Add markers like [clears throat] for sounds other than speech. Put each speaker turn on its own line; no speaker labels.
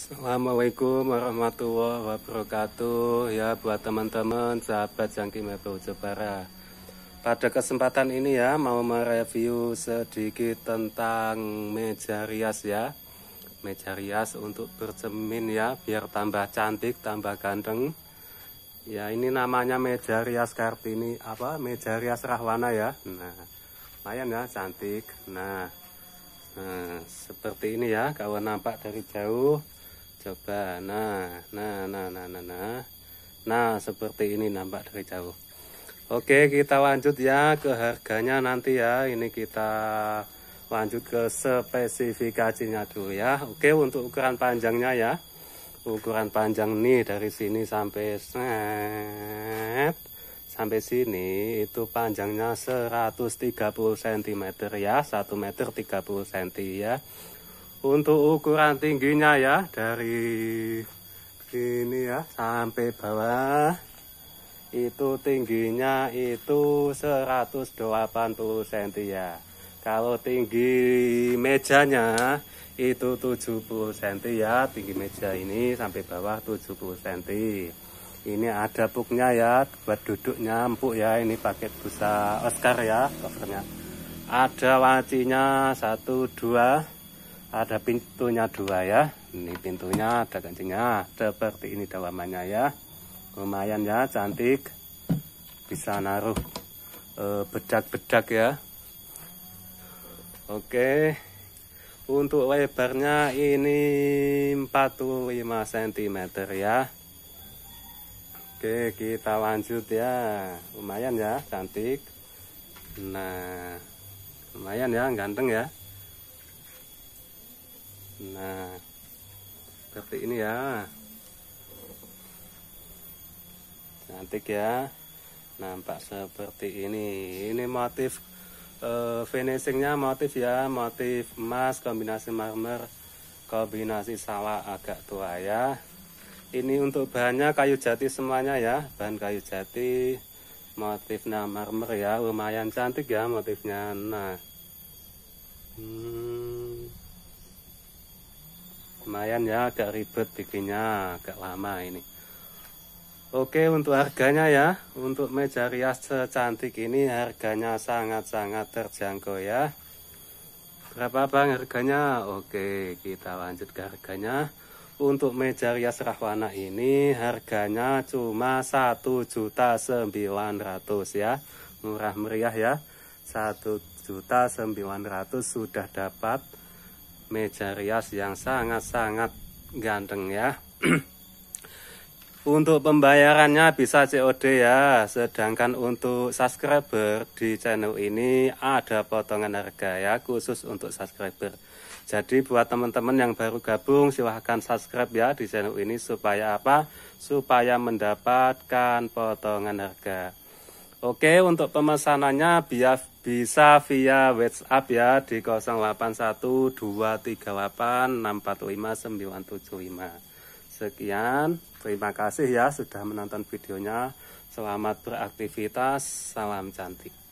Assalamualaikum warahmatullahi wabarakatuh ya buat teman-teman sahabat Jangki Mebel Jepara. Pada kesempatan ini ya mau mereview sedikit tentang meja rias ya. Meja rias untuk bercemin ya biar tambah cantik, tambah ganteng. Ya ini namanya meja rias Kartini apa meja rias Rahwana ya. Nah, lumayan ya cantik. Nah, Nah, seperti ini ya, kawan nampak dari jauh coba nah nah nah nah nah nah nah seperti ini nampak dari jauh oke kita lanjut ya ke harganya nanti ya ini kita lanjut ke spesifikasinya dulu ya oke untuk ukuran panjangnya ya ukuran panjang nih dari sini sampai set sampai sini itu panjangnya 130 cm ya 1 meter 30 cm ya untuk ukuran tingginya ya dari sini ya sampai bawah itu tingginya itu 180 cm ya kalau tinggi mejanya itu 70 cm ya tinggi meja ini sampai bawah 70 cm ini ada puknya ya buat duduknya empuk ya ini pakai busa Oscar ya covernya ada wacinya satu dua ada pintunya dua ya ini pintunya ada kancingnya seperti ini dalamannya ya lumayan ya cantik bisa naruh eh, bedak-bedak ya oke untuk lebarnya ini 45 cm ya oke kita lanjut ya lumayan ya cantik nah lumayan ya ganteng ya Nah, seperti ini ya. Cantik ya. Nampak seperti ini. Ini motif uh, finishingnya motif ya, motif emas kombinasi marmer, kombinasi salah agak tua ya. Ini untuk bahannya kayu jati semuanya ya, bahan kayu jati, motifnya marmer ya, lumayan cantik ya motifnya. Nah. Hmm lumayan ya agak ribet bikinnya agak lama ini Oke untuk harganya ya untuk meja rias secantik ini harganya sangat-sangat terjangkau ya berapa bang harganya Oke kita lanjut ke harganya untuk meja rias rahwana ini harganya cuma satu juta sembilan ratus ya murah meriah ya Satu juta sembilan ratus sudah dapat meja rias yang sangat-sangat ganteng ya [clears throat] untuk pembayarannya bisa COD ya sedangkan untuk subscriber di channel ini ada potongan harga ya khusus untuk subscriber jadi buat teman-teman yang baru gabung silahkan subscribe ya di channel ini supaya apa supaya mendapatkan potongan harga Oke, untuk pemesanannya biar bisa via WhatsApp ya di 081238645975. Sekian, terima kasih ya sudah menonton videonya. Selamat beraktivitas, salam cantik.